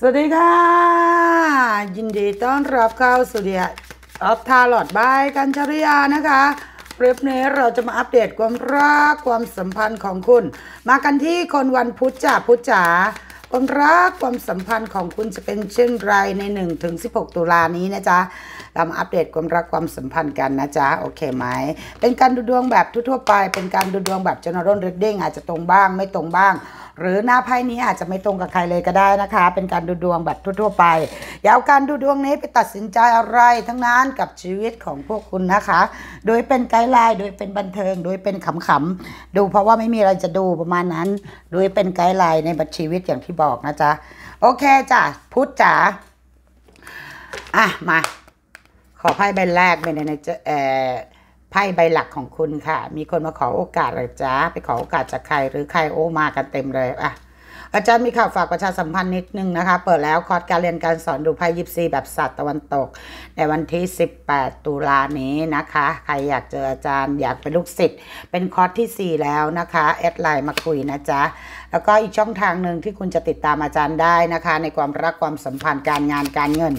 สวัสดีค่ะ ยินดีต้อนรับเข้าสู่เดียออฟทาลอดบายกัญชริยานะคะเริเนี้เราจะมาอัปเดตความรักความสัมพันธ์ของคุณ มากันที่คนวันพุธจ่าพุธจ๋าความรักความสัมพันธ์ของคุณจะเป็นเช่นไรใน 1-16ตุลานี้นะจ๊ะามาอัปเดตความรักความสัมพันธ์กันนะจ๊ะ โอเคไหม เป็นการดูดวงแบบทั่วๆไป เป็นการดูดวงแบบเจนอรนเรดดิ้งอาจจะตรงบ้างไม่ตรงบ้าง หรือหน้าไพ่นี้อาจจะไม่ตรงกับใครเลยก็ได้นะคะ เป็นการดูดวงแบบทั่วๆไป อย่าเอาการดูดวงนี้ไปตัดสินใจอะไรทั้งนั้นกับชีวิตของพวกคุณนะคะ โดยเป็นไกด์ไลน์โดยเป็นบันเทิงโดยเป็นขำๆดูเพราะว่าไม่มีอะไรจะดูประมาณนั้นโดยเป็นไกด์ไลน์ในบัตรชีวิตอย่างที่บอกนะจ๊ะโอเคจ้ะพุทธจ๋าอ่ะมาขอไพ่ใบแรก เป็นในไพ่ใบหลักของคุณค่ะ มีคนมาขอโอกาสหรือจ้าไปขอโอกาสจากใครหรือใครโอ้ มากันเต็มเลยอ่ะอาจารย์มีข่าวฝากประชาสัมพันธ์นิดนึงนะคะ เปิดแล้วคอร์สการเรียนการสอนดูไพ่ยิปซีแบบสัตว์ตะวันตก ในวันที่ 18ตุลานี้นะคะ ใครอยากเจออาจารย์อยากเป็นลูกศิษย์เป็นคอร์สที่ 4 แล้วนะคะ แอดไลน์มาคุยนะจ๊ะแล้วก็อีกช่องทางหนึ่งที่คุณจะติดตามอาจารย์ได้นะคะ ในความรักความสัมพันธ์การงานการเงิน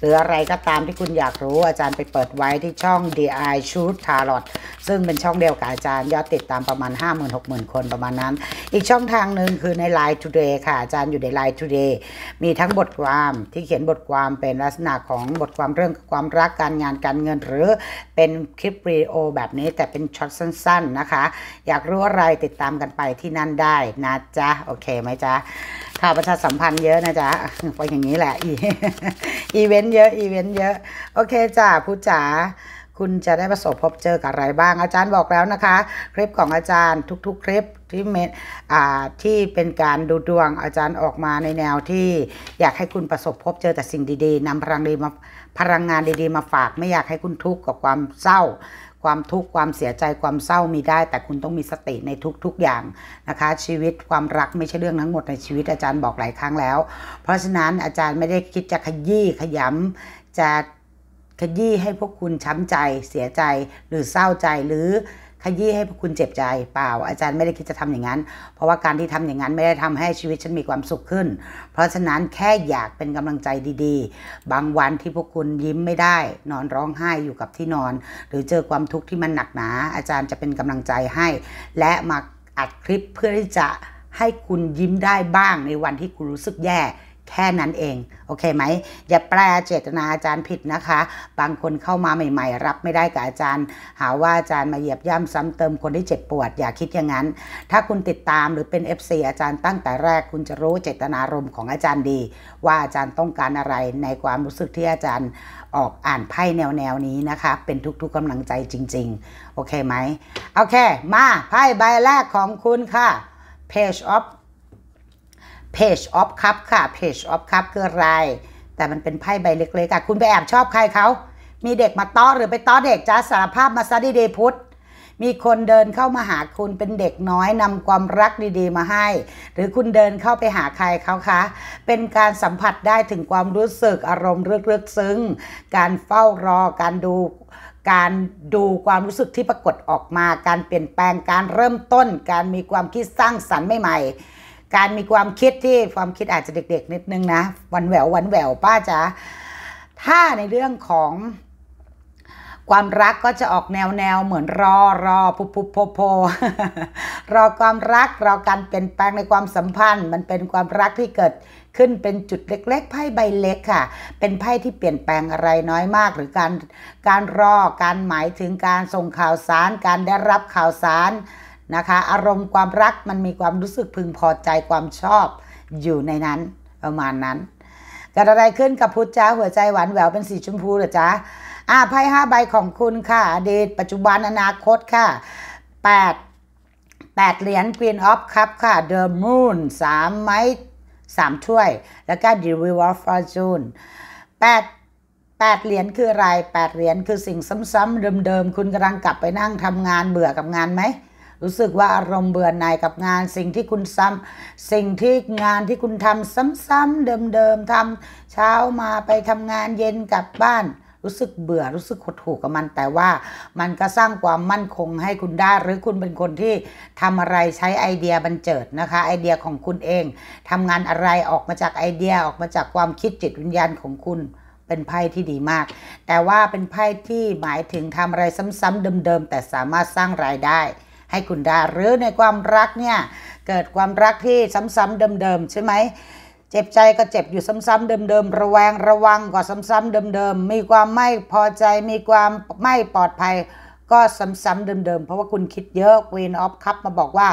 หรืออะไรก็ตามที่คุณอยากรู้อาจารย์ไปเปิดไว้ที่ช่อง DI Shoot Tarot ซึ่งเป็นช่องเดียวกับอาจารย์ยอดติดตามประมาณ 50,000-60,000 คนประมาณนั้น อีกช่องทางหนึ่งคือใน Line Today ค่ะ อาจารย์อยู่ใน Line Today มีทั้งบทความที่เขียนบทความเป็นลักษณะของบทความเรื่องความรักการงานการเงินหรือเป็นคลิปวิดีโอแบบนี้แต่เป็นช็อตสั้น ๆนะคะอยากรู้อะไรติดตามกันไปที่นั่นได้นะจ๊ะโอเคไหมจ๊ะข่าวประชาสัมพันธ์เยอะนะจ๊ะเพอย่างนี้แหละอีเวนต์เยอะอีเวนต์เยอะ โอเคจ้ะพู้จ๋าคุณจะได้ประสบพบเจอกับอะไรบ้างอาจารย์บอกแล้วนะคะ คลิปของอาจารย์ทุก ๆ คลิปที่เมที่เป็นการดูดวงอาจารย์ออกมาในแนวที่อยากให้คุณประสบพบเจอแต่สิ่งดีๆนำพลังดีมาพลังงานดีๆ มาฝากไม่อยากให้คุณทุกข์กับความเศร้าความทุกข์ความเสียใจความเศร้ามีได้ แต่คุณต้องมีสติในทุก ๆ อย่างนะคะ ชีวิตความรักไม่ใช่เรื่องทั้งหมดในชีวิตอาจารย์บอกหลายครั้งแล้ว เพราะฉะนั้นอาจารย์ไม่ได้คิดจะขยี้ขยำจะขยี้ให้พวกคุณช้ำใจเสียใจหรือเศร้าใจหรือขยี้ให้คุณเจ็บใจเปล่า อาจารย์ไม่ได้คิดจะทำอย่างนั้นเพราะว่าการที่ทำอย่างนั้น ไม่ได้ทำให้ชีวิตฉันมีความสุขขึ้น เพราะฉะนั้นแค่อยากเป็นกำลังใจดี ๆ บางวันที่พวกคุณยิ้มไม่ได้ นอนร้องไห้อยู่กับที่นอน หรือเจอความทุกข์ที่มันหนักหนา อาจารย์จะเป็นกำลังใจให้ และมาอัดคลิปเพื่อที่จะให้คุณยิ้มได้บ้าง ในวันที่คุณรู้สึกแย่แค่นั้นเอง โอเคไหม อย่าแปลเจตนาอาจารย์ผิดนะคะ บางคนเข้ามาใหม่ ๆรับไม่ได้กับอาจารย์ หาว่าอาจารย์มาเหยียบย่ำซ้ำเติมคนที่เจ็บปวด อย่าคิดอย่างนั้น ถ้าคุณติดตามหรือเป็น FC อาจารย์ตั้งแต่แรกคุณจะรู้เจตนารมณ์ของอาจารย์ดี ว่าอาจารย์ต้องการอะไรในความรู้สึกที่อาจารย์ออกอ่านไพ่แนวแนวนี้นะคะ เป็นทุกๆกำลังใจจริง ๆ โอเคไหมโอเคมาไพ่ใบแรกของคุณค่ะ Page of Page of Cup ค่ะ Page of Cup คืออะไร แต่มันเป็นไพ่ใบเล็กๆค่ะคุณไปแอบชอบใครเขา มีเด็กมาต้อหรือไปต้อเด็กจ้าสารภาพมาซะดีเดพุทธมีคนเดินเข้ามาหาคุณเป็นเด็กน้อยนำความรักดีๆมาให้ หรือคุณเดินเข้าไปหาใครเขาคะเป็นการสัมผัสได้ถึงความรู้สึกอารมณ์ลึกๆซึ้ง การเฝ้ารอการดู การดูความรู้สึกที่ปรากฏออกมา การเปลี่ยนแปลงการเริ่มต้น การมีความคิดสร้างสรรค์ใหม่ๆการมีความคิดที่ความคิดอาจจะเด็กๆนิดนึงนะวันแหวววันแหววป้าจ๋าถ้าในเรื่องของความรักก็จะออกแนวแนวเหมือนรอรอพุโพโพรอความรักรอการเปลี่ยนแปลงในความสัมพันธ์ มันเป็นความรักที่เกิดขึ้นเป็นจุดเล็ก ๆไพ่ใบเล็กค่ะ เป็นไพ่ที่เปลี่ยนแปลงอะไรน้อยมาก หรือการการรอการหมายถึงการส่งข่าวสาร การได้รับข่าวสารนะคะอารมณ์ความรักมันมีความรู้สึกพึงพอใจความชอบอยู่ในนั้นประมาณนั้นเกิดอะไรขึ้นกับพุทธจ้าหัวใจหวานแหววเป็นสีชมพูเหรอจ๊ะอ่าไพ่ห้าใบของคุณค่ะอดีตปัจจุบันอนาคตค่ะแปดแปดเหรียญ Queen of Cup ค่ะ The Moon สามไม้สามถ้วย แล้วก็ The River of Fortune แปดแปดเหรียญคืออะไรแปดเหรียญคือสิ่งซ้ำๆเดิมๆคุณกำลังกลับไปนั่งทำงานเบื่อกับงานไหมรู้สึกว่าอารมณ์เบื่อหน่ายกับงานสิ่งที่คุณซ้ำสิ่งที่งานที่คุณทำซ้ำๆเดิมๆทำเช้ามาไปทำงานเย็นกลับบ้าน รู้สึกเบื่อรู้สึกหดหู่กับมันแต่ว่ามันก็สร้างความมั่นคงให้คุณได้ หรือคุณเป็นคนที่ทำอะไรใช้ไอเดียบันเจิดนะคะไอเดียของคุณเอง ทำงานอะไรออกมาจากไอเดียออกมาจากความคิดจิตวิญญาณของคุณเป็นไพ่ที่ดีมาก แต่ว่าเป็นไพ่ที่หมายถึงทำอะไรซ้ำ ๆ เดิมๆแต่สามารถสร้างรายได้ให้คุณได้หรือในความรักเนี่ย เกิดความรักที่ซ้ำๆเดิมๆใช่ไหมเจ็บใจก็เจ็บอยู่ซ้ำๆเดิมๆระแวงระวังก็ซ้ำๆเดิมๆมีความไม่พอใจมีความไม่ปลอดภัยก็ซ้ำๆเดิมๆเพราะว่าคุณคิดเยอะ Queen of Cup มาบอกว่า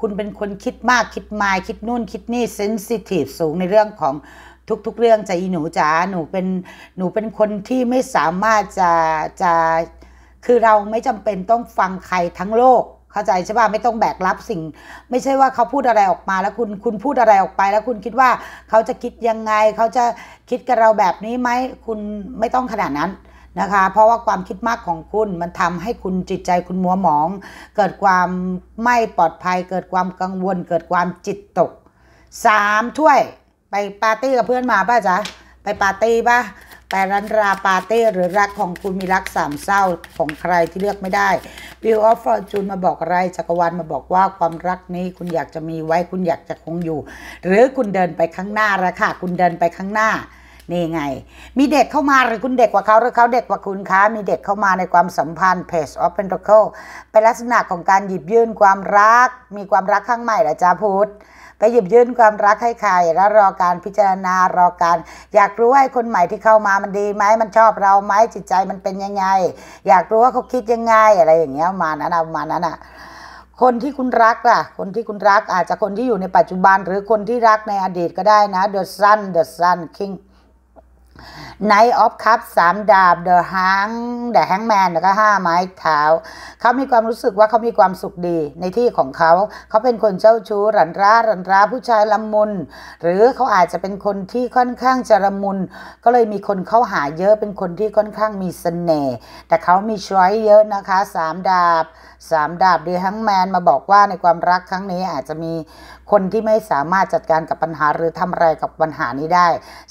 คุณเป็นคนคิดมากคิดมายคิดนู่นคิดนี่เซนซิทีฟสูงในเรื่องของทุกๆ เรื่องจะอีหนูจ๋าหนูเป็นหนูเป็นคนที่ไม่สามารถจะจะคือเราไม่จำเป็นต้องฟังใครทั้งโลกเข้าใจใช่ป่ะไม่ต้องแบกรับสิ่ง ไม่ใช่ว่าเขาพูดอะไรออกมา แล้วคุณคุณพูดอะไรออกไปแล้วคุณคิดว่าเขาจะคิดยังไงเขาจะคิดกับเราแบบนี้ไหมคุณไม่ต้องขนาดนั้นนะคะเพราะว่าความคิดมากของคุณมันทำให้คุณจิตใจคุณมัวหมอง เกิดความไม่ปลอดภัย เกิดความกังวล เกิดความจิตตกสามถ้วย ไปปาร์ตี้กับเพื่อนมาป่ะจ๊ะไปปาร์ตี้ป่ะแต่รันราปาเต้หรือรักของคุณมีรักสามเศร้าของใครที่เลือกไม่ได้บิลออฟฟอร์จูนมาบอกอะไร จักรวาลมาบอกว่าความรักนี้คุณอยากจะมีไว้คุณอยากจะคงอยู่ หรือคุณเดินไปข้างหน้าละค่ะคุณเดินไปข้างหน้านี่ไง มีเด็กเข้ามาหรือคุณเด็กกว่าเขาหรือเขาเด็กกว่าคุณคะมีเด็กเข้ามาในความสัมพันธ์ Page of Pentacle เป็นลักษณะของการหยิบยื่นความรัก มีความรักข้างใหม่หรอจ้าพุธไปหยิบยื่นความรักให้ใครแล้วรอการพิจารณารอการ อยากรู้ว่าคนใหม่ที่เข้ามามันดีไหมมันชอบเราไหมจิตใจมันเป็นยังไง อยากรู้ว่าเขาคิดยังไงอะไรอย่างเงี้ยมานั้นมานั้นอ่ะคนที่คุณรักล่ะ คนที่คุณรักอาจจะคนที่อยู่ในปัจจุบัน หรือคนที่รักในอดีตก็ได้นะเ The Sun The Sun นคิง n i g h t of Cup สามดาบ The Hang The Hangman แล้วก็ห้าไม้เท้าเขามีความรู้สึกว่าเขามีความสุขดีในที่ของเขาเขาเป็นคนเจ้าชู้ รันร้ารันร้าผู้ชายละมุนหรือเขาอาจจะเป็นคนที่ค่อนข้างจะละมุนก็เลยมีคนเข้าหาเยอะเป็นคนที่ค่อนข้างมีเสน่ห์แต่เขามีช้อยเยอะนะคะสามดาบสามดาบด h อ h a n งแมนมาบอกว่าในความรักครั้งนี้อาจจะมีคนที่ไม่สามารถจัดการกับปัญหาหรือทำอะไรกับปัญหานี้ได้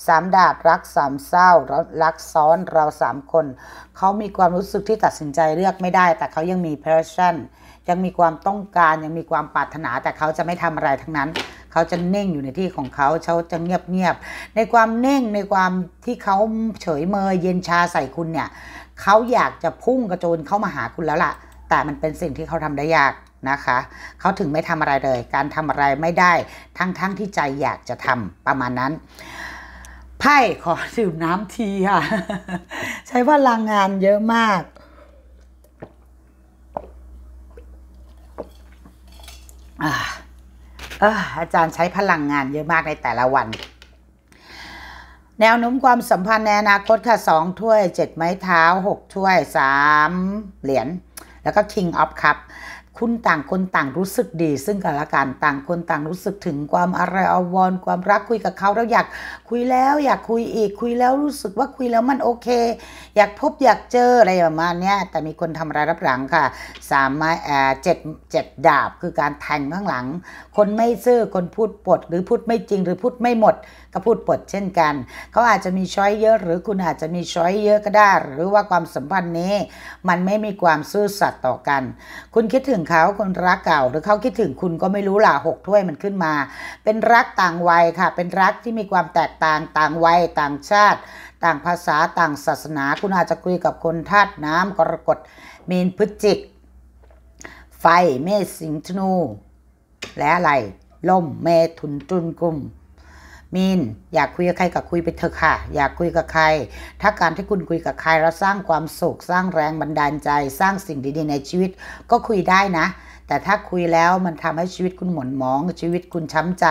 สามดาบรักสามเศร้าเรารักซ้อนเราสามคนเขามีความรู้สึกที่ตัดสินใจเลือกไม่ได้ แต่เขายังมี passion ยังมีความต้องการยังมีความปรารถนาแต่เขาจะไม่ทำอะไรทั้งนั้นเขาจะเน่งอยู่ในที่ของเขาเขาจะเงียบเงียบในความเน่งในความที่เขาเฉยเมยเย็นชาใส่คุณเนี่ยเขาอยากจะพุ่งกระโจนเข้ามาหาคุณแล้วล่ะแต่มันเป็นสิ่งที่เขาทำได้ยากนะคะเขาถึงไม่ทำอะไรเลย การทำอะไรไม่ได้ทั้งๆทที่ใจอยากจะทำประมาณนั้นไพ่ขอดื่มน้ำทีค่ะ ใช้พลังงานเยอะมาก อาจารย์ใช้พลังงานเยอะมากในแต่ละวัน แนวโน้มความสัมพันธ์ในอนาคตค่ะสองถ้วยเจ็ดไม้เท้าหกถ้วยสามเหรียญแล้วก็ King of Cup คุณต่างคนต่างรู้สึกดี ซึ่งกันและกันต่างคนต่างรู้สึกถึงความอะไรอววรความรักคุยกับเขาแล้วอยากคุยแล้วอยากคุยอีกคุยแล้วรู้สึกว่าคุยแล้วมันโอเคอยากพบอยากเจออะไรประมาณนี้แต่มีคนทำร้ายรับหลังค่ะสามไม้เจ็ดเจ็ดดาบคือการแทงข้างหลัง คนไม่ซื่อคนพูดปดหรือพูดไม่จริงหรือพูดไม่หมดก็พูดปดเช่นกันเขาอาจจะมีช้อยเยอะ หรือคุณอาจจะมีช้อยเยอะก็ได้ หรือว่าความสัมพันธ์นี้ มันไม่มีความซื่อสัตย์ต่อกัน คุณคิดถึงงเขาคนรักเก่าหรือเขาคิดถึงคุณก็ไม่รู้ล่ะหกถ้วยมันขึ้นมา เป็นรักต่างวัยค่ะ เป็นรักที่มีความแตกต่างต่างวัยต่างชาติ ต่างภาษาต่างศาสนาคุณอาจจะคุยกับคนธาตุน้ำกรกฎมีนพฤศจิก ไฟเมษสิงธนู และอะไร ลมเมถุนจุนกุมมินอยากคุยกับใครก็คุยไปเถอะค่ะ อยากคุยกับใคร ถ้าการที่คุณคุยกับใครแล้วสร้างความสุขสร้างแรงบันดาลใจสร้างสิ่งดีๆในชีวิตก็คุยได้นะ แต่ถ้าคุยแล้วมันทำให้ชีวิตคุณหม่นหมองชีวิตคุณช้าใจ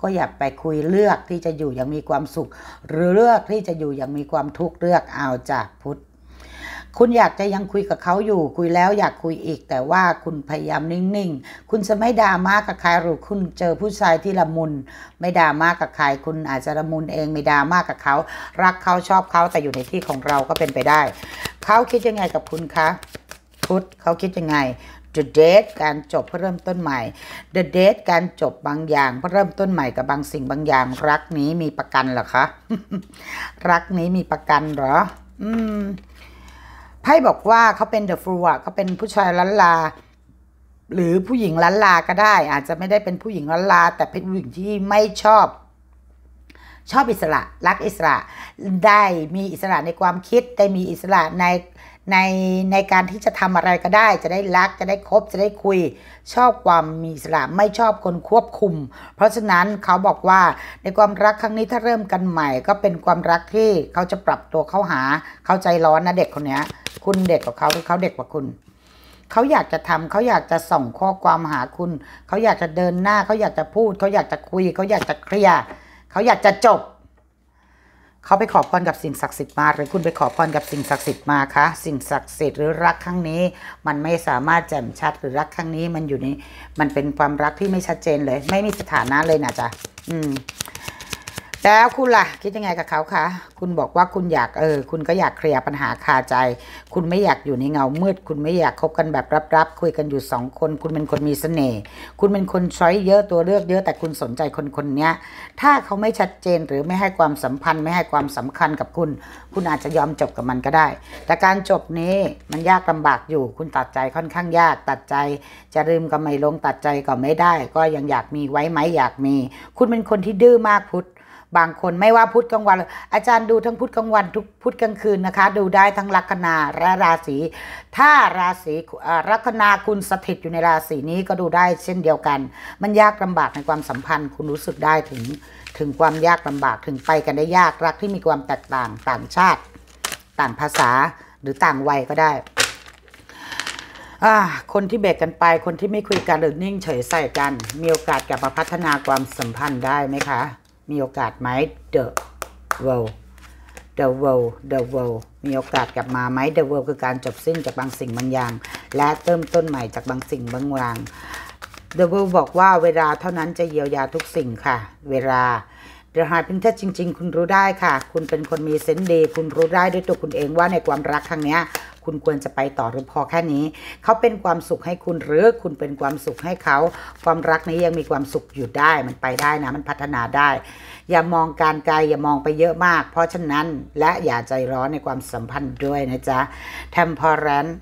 ก็อย่าไปคุยเลือกที่จะอยู่อย่างมีความสุข หรือเลือกที่จะอยู่อย่างมีความทุกข์เลือกเอาจากพุทธคุณอยากจะยังคุยกับเขาอยู่ คุยแล้วอยากคุยอีกแต่ว่าคุณพยายามนิ่งๆ คุณจะไม่ด่ามากกับใครหรือคุณเจอผู้ชายที่ละมุน ไม่ด่ามากกับใครคุณอาจจะละมุนเองไม่ด่ามากกับเขา รักเขาชอบเขาแต่อยู่ในที่ของเราก็เป็นไปได้ เขาคิดยังไงกับคุณคะ พุทธเขาคิดยังไง The date การจบเพื่อเริ่มต้นใหม่ The date การจบบางอย่างเพื่อเริ่มต้นใหม่กับบางสิ่งบางอย่าง รักนี้มีประกันเหรอคะ รักนี้มีประกันเหรอ อืมไพ่บอกว่าเขาเป็นเดอะฟลัวเขาเป็นผู้ชายล้านลา หรือผู้หญิงล้านลาก็ได้ อาจจะไม่ได้เป็นผู้หญิงล้านลา แต่เป็นผู้หญิงที่ไม่ชอบชอบอิสระ รักอิสระได้มีอิสระในความคิด ได้มีอิสระใน ในในการที่จะทำอะไรก็ได้ จะได้รักจะได้คบจะได้คุย ชอบความมีอิสระไม่ชอบคนควบคุม เพราะฉะนั้นเขาบอกว่าในความรักครั้งนี้ถ้าเริ่มกันใหม่ ก็เป็นความรักที่เขาจะปรับตัวเข้าหาเข้าใจร้อนนะเด็กคนนี้คุณเด็กกว่าเขาเขาเด็กกว่าคุณ เขาอยากจะทำเขาอยากจะส่งข้อความหาคุณ เขาอยากจะเดินหน้า เขาอยากจะพูด เขาอยากจะคุย เขาอยากจะเคลียร์เขาอยากจะจบ เขาไปขอพรกับสิ่งศักดิ์สิทธิ์มาหรือคุณไปขอพรกับสิ่งศักดิ์สิทธิ์มาคะสิ่งศักดิ์สิทธิ์หรือรักครั้งนี้มันไม่สามารถแจ่มชัดหรือรักครั้งนี้มันอยู่ในมันเป็นความรักที่ไม่ชัดเจนเลย ไม่มีสถานะเลยนะจ๊ะอืมแล้วคุณล่ะคิดยังไงกับเขาคะคุณบอกว่าคุณอยากเออ คุณก็อยากเคลียร์ปัญหาคาใจ คุณไม่อยากอยู่ในเงามืด คุณไม่อยากคบกันแบบรับ ๆ คุยกันอยู่สองคน คุณเป็นคนมีเสน่ห์คุณเป็นคนช้อยเยอะตัวเลือกเยอะ แต่คุณสนใจคนคนนี้ถ้าเขาไม่ชัดเจนหรือไม่ให้ความสัมพันธ์ไม่ให้ความสำคัญกับคุณ คุณอาจจะยอมจบกับมันก็ได้ แต่การจบนี้มันยากลาบากอยู่ คุณตัดใจค่อนข้างยากตัดใจ จะลืมก็ไม่ลงตัดใจก็ไม่ได้ ก็ยังอยากมีไว้ไหมอยากมีคุณเป็นคนที่ดื้อมากพุทธบางคนไม่ว่าพุธกลางวัน อาจารย์ดูทั้งพุธกลางวันทุกพุธกลางคืนนะคะ ดูได้ทั้งลัคนาและราศี ถ้าราศีลัคนาคุณสถิตอยู่ในราศีนี้ก็ดูได้เช่นเดียวกัน มันยากลำบากในความสัมพันธ์คุณรู้สึกได้ถึง ถึงความยากลำบากถึงไปกันได้ยากรักที่มีความแตกต่างต่างชาติต่างภาษาหรือต่างวัยก็ได้คนที่เบรกกันไป คนที่ไม่คุยกันหรือนิ่งเฉยใส่กัน มีโอกาสกลับมาพัฒนาความสัมพันธ์ได้ไหมคะมีโอกาสไหม The World The World The World มีโอกาสกลับมาไหม The World คือการจบสิ้นจากบางสิ่งบางอย่าง และเริ่มต้นใหม่จากบางสิ่งบางอย่าง The World บอกว่าเวลาเท่านั้นจะเยียวยาทุกสิ่งค่ะ เวลา The High Princess จริงๆคุณรู้ได้ค่ะ คุณเป็นคนมี เซนส์ดีคุณรู้ได้ด้วยตัวคุณเองว่าในความรักครั้งนี้คุณควรจะไปต่อหรือพอแค่นี้เขาเป็นความสุขให้คุณหรือคุณเป็นความสุขให้เขาความรักนี้ยังมีความสุขอยู่ได้มันไปได้นะมันพัฒนาได้ อย่ามองการไกลอย่ามองไปเยอะมาก เพราะฉะนั้นและอย่าใจร้อนในความสัมพันธ์ด้วยนะจ๊ะ temperance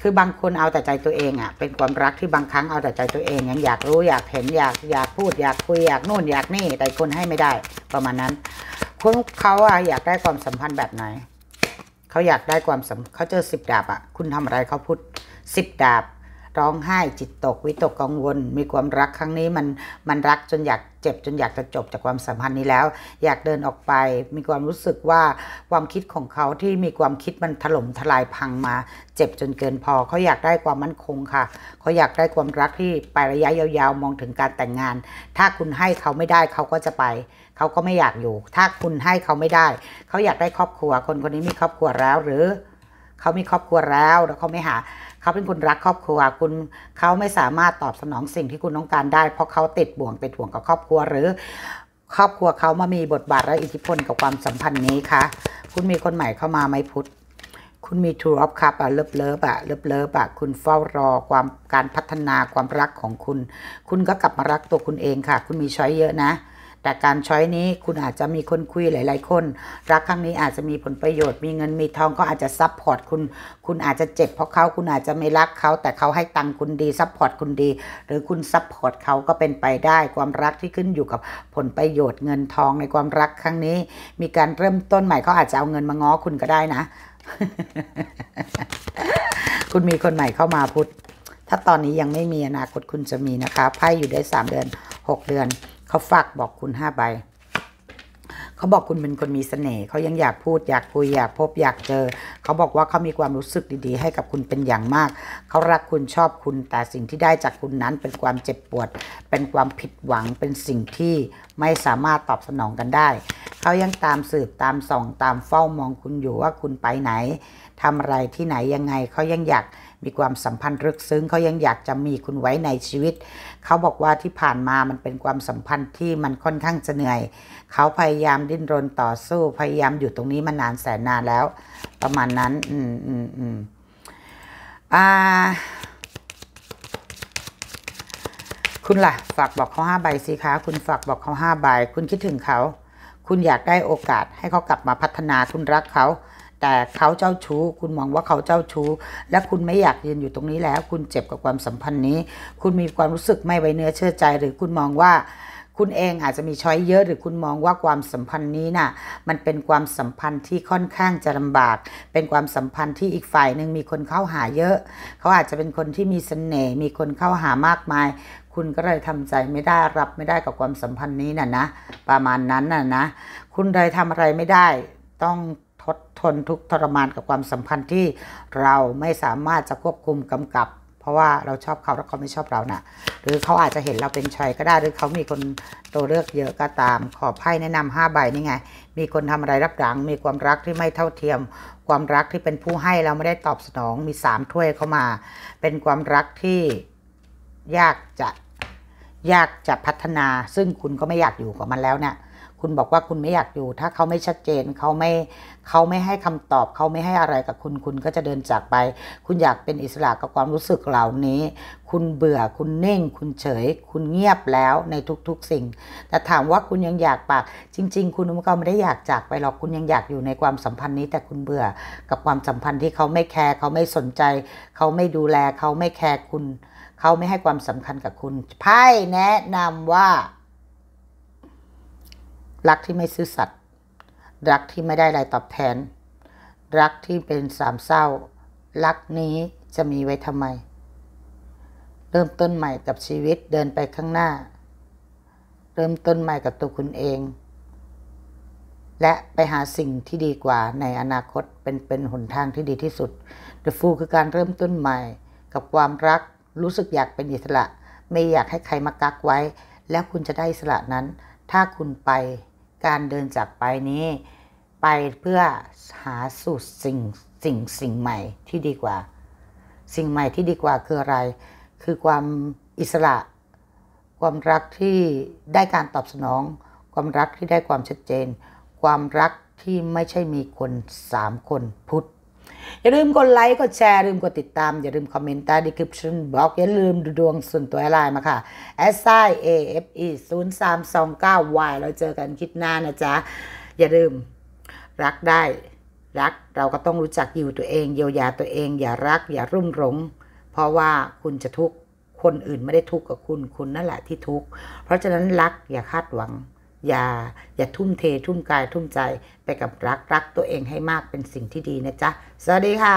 คือบางคนเอาแต่ใจตัวเองอะ่ะเป็นความรักที่บางครั้งเอาแต่ใจตัวเองยังอยากรู้อยากเห็นอยากอยากพูดอยากคุยอยากนู่นอยากนี่แต่คนให้ไม่ได้ประมาณนั้นคนเขาอ่ะอยากได้ความสัมพันธ์แบบไหนเขาอยากได้ความสำเขาเจอสิบดาบอ่ะ คุณทำอะไรเขาพูดสิบดาบ ร้องไห้ จิตตกวิตกกังวล มีความรักครั้งนี้มันมันรักจนอยากเจ็บจนอยากจะจบจากความสัมพันธ์นี้แล้ว อยากเดินออกไป มีความรู้สึกว่าความคิดของเขาที่มีความคิดมันถล่มทลายพังมา เจ็บจนเกินพอ เขาอยากได้ความมั่นคงค่ะ เขาอยากได้ความรักที่ไประยะยาวๆ มองถึงการแต่งงาน ถ้าคุณให้เขาไม่ได้เขาก็จะไปเขาก็ไม่อยากอยู่ ถ้าคุณให้เขาไม่ได้ เขาอยากได้ครอบครัว คนคนนี้มีครอบครัวแล้วหรือ เขามีครอบครัวแล้วแล้วเขาไม่หา เขาเป็นคนรักครอบครัว คุณเขาไม่สามารถตอบสนองสิ่งที่คุณต้องการได้เพราะเขาติดบ่วงติดห่วงกับครอบครัวหรือ ครอบครัวเขามามีบทบาทและอิทธิพลกับความสัมพันธ์นี้คะคุณมีคนใหม่เข้ามาไหมพุทธคุณมีทูรอฟคับอะเลิฟเลิฟอะเลิฟเลิฟอะคุณเฝ้ารอความการพัฒนาความรักของคุณ คุณก็กลับมารักตัวคุณเองค่ะ คุณมีช้อยเยอะนะแต่การช้อยนี้คุณอาจจะมีคนคุยหลาย ๆ คน รักครั้งนี้อาจจะมีผลประโยชน์มีเงินมีทองก็อาจจะซับพอร์ตคุณคุณอาจจะเจ็บเพราะเขาคุณอาจจะไม่รักเขาแต่เขาให้ตังคุณดีซับพอร์ตคุณดีหรือคุณซับพอร์ตเขาก็เป็นไปได้ความรักที่ขึ้นอยู่กับผลประโยชน์เงินทองในความรักครั้งนี้ มีการเริ่มต้นใหม่เขาอาจจะเอาเงินมาง้อคุณก็ได้นะ คุณมีคนใหม่เข้ามาพุทธถ้าตอนนี้ยังไม่มีอนาคตคุณจะมีนะคะไพ่อยู่ได้ 3 เดือน6 เดือนเขาฝากบอกคุณห้าใบเขาบอกคุณเป็นคนมีเสน่ห์เขายังอยากพูดอยากคุยอยากพบอยากเจอ เขาบอกว่าเขามีความรู้สึกดีๆ ให้กับคุณเป็นอย่างมาก เขารักคุณชอบคุณ แต่สิ่งที่ได้จากคุณนั้น เป็นความเจ็บปวด เป็นความผิดหวัง เป็นสิ่งที่ไม่สามารถตอบสนองกันได้ เขายังตามสืบตามส่องตามเฝ้ามองคุณอยู่ว่าคุณไปไหนทำอะไรที่ไหนยังไง เขายังอยากมีความสัมพันธ์ลึกซึ้ง เขายังอยากจะมีคุณไว้ในชีวิต เขาบอกว่าที่ผ่านมามันเป็นความสัมพันธ์ที่มันค่อนข้างจะเหนื่อย เขาพยายามดิ้นรนต่อสู้พยายามอยู่ตรงนี้มานานแสนนานแล้ว ประมาณนั้นอืมอืมอืมอ่าคุณล่ะฝากบอกเขาห้าใบสิคะ คุณฝากบอกเขาห้าใบคุณคิดถึงเขา คุณอยากได้โอกาสให้เขากลับมาพัฒนาคุณรักเขา แต่เขาเจ้าชู้ คุณมองว่าเขาเจ้าชู้ และคุณไม่อยากยืนอยู่ตรงนี้แล้ว คุณเจ็บกับความสัมพันธ์นี้ คุณมีความรู้สึกไม่ไว้เนื้อเชื่อใจ หรือคุณมองว่า คุณเองอาจจะมีช้อยเยอะ หรือคุณมองว่าความสัมพันธ์นี้น่ะมันเป็นความสัมพันธ์ที่ค่อนข้างจะลำบาก เป็นความสัมพันธ์ที่อีกฝ่ายหนึ่งมีคนเข้าหาเยอะ เขาอาจจะเป็นคนที่มีสเสน่ห์มีคนเข้าหามากมายคุณก็เลยทำใจไม่ได้รับไม่ได้กับความสัมพันธ์นี้น่ะนะประมาณนั้นน่ะนะคุณเลยทำอะไรไม่ได้ต้องทดทนทุกทรมานกับความสัมพันธ์ที่เราไม่สามารถจะควบคุมกำกับ เพราะว่าเราชอบเขาแล้วเขาไม่ชอบเรานะ่ะ หรือเขาอาจจะเห็นเราเป็นชายก็ได้หรือเขามีคนตัวเลือกเยอะก็ตามขอไพ่แนะนำห้าใบนี่ไงมีคนทำอะไรรับหลังมีความรักที่ไม่เท่าเทียม ความรักที่เป็นผู้ให้เราไม่ได้ตอบสนองมีสามถ้วยเข้ามาเป็นความรักที่ยากจะยากจะพัฒนาซึ่งคุณก็ไม่อยากอยู่กับมันแล้วเนะี่ยคุณบอกว่าคุณไม่อยากอยู่ถ้าเขาไม่ชัดเจนเขาไม่เขาไม่ให้คำตอบเขาไม่ให้อะไรกับคุณคุณ ก็จะเดินจากไป คุณอยากเป็นอิสระกับความรู้สึกเหล่านี้ คุณเบื่อคุณเน่งคุณเฉย คุณเงียบแล้วในทุกๆสิ่ง แต่ถามว่าคุณยังอยากปาก จริง ๆ คุณนุมก็ไม่ได้อยากจากไปหรอกคุณยังอยากอยู่ในความสัมพันธ์นี้แต่คุณเบื่อกับความสัมพันธ์ที่เขาไม่แคร์เขาไม่สนใจเขาไม่ดูแลเขาไม่แคร์คุณเขาไม่ให้ความสำคัญกับคุณไพ่แนะนำว่า รักที่ไม่ซื่อสัตย์รักที่ไม่ได้อะไรตอบแทน รักที่เป็นสามเศร้ารักนี้จะมีไว้ทำไม เริ่มต้นใหม่กับชีวิตเดินไปข้างหน้า เริ่มต้นใหม่กับตัวคุณเอง และไปหาสิ่งที่ดีกว่าในอนาคตเป็นเป็นหนทางที่ดีที่สุด The Fool คือการเริ่มต้นใหม่กับความรักรู้สึกอยากเป็นอิสระไม่อยากให้ใครมากักไว้ แล้วคุณจะได้อิสระนั้น ถ้าคุณไปการเดินจากไปนี้ ไปเพื่อหาสูตรสิ่งสิ่งสิ่งใหม่ที่ดีกว่า สิ่งใหม่ที่ดีกว่าคืออะไร คือความอิสระ ความรักที่ได้การตอบสนอง ความรักที่ได้ความชัดเจน ความรักที่ไม่ใช่มีคนสามคนพุทธอย่าลืมกดไลค์กดแชร์ ลืมกดติดตาม อย่าลืมคอมเมนต์ใต้ดีค c ิปชั i นบล็อก อย่าลืมดูดวงส่วนตัวไลน์มาค่ะ s i a f e 0 3 2 9 y เราเจอกันคลิปหน้านะจ๊ะ อย่าลืมรักได้รักเราก็ต้องรู้จักอยู่ตัวเองเยียวยาตัวเอง อย่ารักอย่ารุ่มหลงเพราะว่าคุณจะทุกข์คนอื่นไม่ได้ทุกข์กับคุณคุณนั่นแหละที่ทุกข์เพราะฉะนั้นรักอย่าคาดหวังอย่าอย่าทุ่มเททุ่มกายทุ่มใจไปกับรักรักตัวเองให้มากเป็นสิ่งที่ดีนะจ๊ะ สวัสดีค่ะ